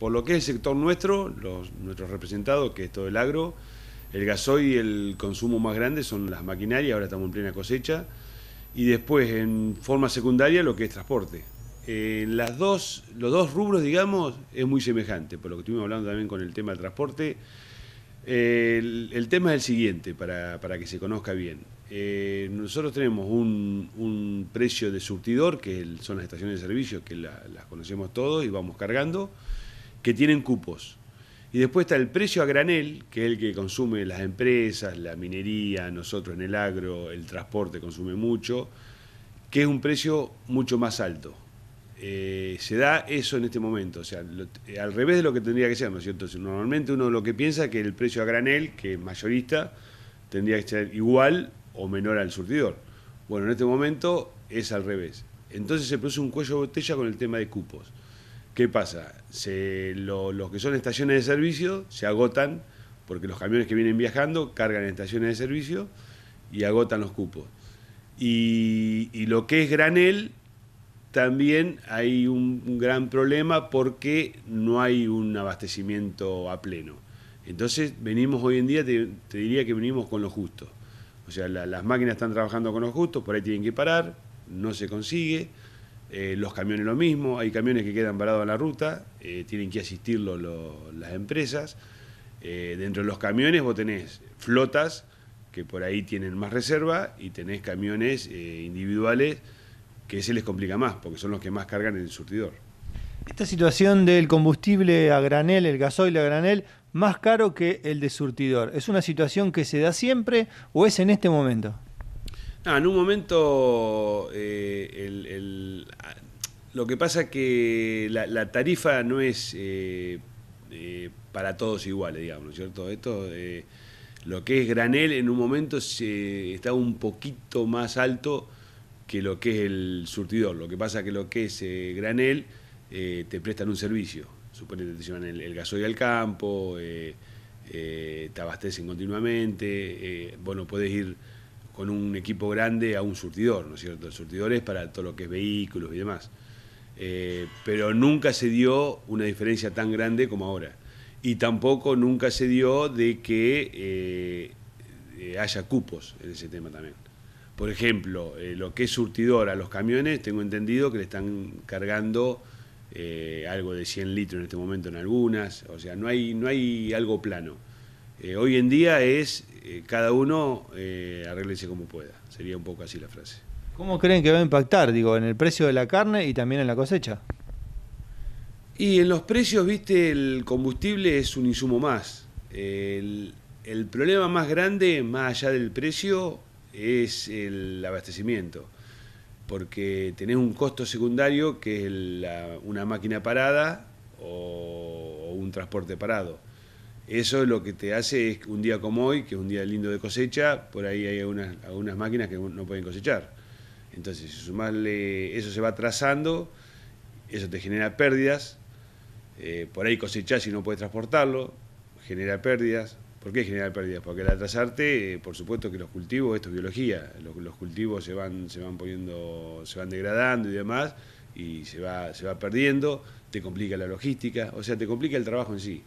Por lo que es el sector nuestro, los, nuestros representados, que es todo el agro, el gasoil y el consumo más grande son las maquinarias, ahora estamos en plena cosecha, y después en forma secundaria lo que es transporte. En las dos, los dos rubros, digamos, es muy semejante, por lo que estuvimos hablando también con el tema del transporte. El, tema es el siguiente, para, que se conozca bien. Eh, nosotros tenemos un, precio de surtidor, que son las estaciones de servicio, que las conocemos todos y vamos cargando que tienen cupos. Y después está el precio a granel, que es el que consume las empresas, la minería, nosotros en el agro, el transporte consume mucho, que es un precio mucho más alto. Eh, se da eso en este momento, o sea, eh, al revés de lo que tendría que ser, ¿no es cierto? Normalmente uno lo que piensa es que el precio a granel, que es mayorista, tendría que ser igual o menor al surtidor. Bueno, en este momento es al revés. Entonces se produce un cuello de botella con el tema de cupos. ¿Qué pasa? los que son estaciones de servicio se agotan porque los camiones que vienen viajando cargan en estaciones de servicio y agotan los cupos. Y, lo que es granel, también hay un, gran problema porque no hay un abastecimiento a pleno. Entonces venimos hoy en día, te, diría que venimos con lo justo. O sea, las máquinas están trabajando con lo justo, por ahí tienen que parar, no se consigue eh, los camiones lo mismo, hay camiones que quedan parados en la ruta, eh, tienen que asistirlo las empresas. Eh, dentro de los camiones vos tenés flotas que por ahí tienen más reserva y tenés camiones individuales que se les complica más porque son los que más cargan en el surtidor. Esta situación del combustible a granel, el gasoil a granel, más caro que el de surtidor, ¿es una situación que se da siempre o es en este momento? Ah, en un momento el lo que pasa es que la, tarifa no es eh, eh, para todos iguales, digamos, ¿no es cierto? Esto, eh, lo que es granel en un momento se, está un poquito más alto que lo que es el surtidor. Lo que pasa es que lo que es granel te prestan un servicio. que te llevan el, el gasoil al campo, te abastecen continuamente, bueno, puedes ir con un equipo grande a un surtidor, ¿no es cierto? El surtidor es para todo lo que es vehículos y demás. Eh, pero nunca se dio una diferencia tan grande como ahora. Y tampoco nunca se dio de que eh, eh, haya cupos en ese tema también. Por ejemplo, lo que es surtidor a los camiones, tengo entendido que le están cargando algo de 100 litros en este momento en algunas, o sea, no hay, no hay algo plano. hoy en día es cada uno arreglese como pueda, sería un poco así la frase. ¿Cómo creen que va a impactar? Digo, en el precio de la carne y también en la cosecha. Y en los precios, viste, el combustible es un insumo más. El, problema más grande, más allá del precio, es el abastecimiento. Porque tenés un costo secundario que es una máquina parada o, un transporte parado. Eso lo que te hace es un día como hoy, que es un día lindo de cosecha, por ahí hay algunas máquinas que no pueden cosechar. Entonces, si sumarle, eso se va atrasando, eso te genera pérdidas. Eh, por ahí cosechás y no puedes transportarlo, genera pérdidas. ¿Por qué genera pérdidas? Porque al atrasarte, eh, por supuesto que los cultivos, esto es biología, los, los, cultivos se van, se van poniendo, se van degradando y demás, y se va, se va perdiendo, te complica la logística, o sea, te complica el trabajo en sí.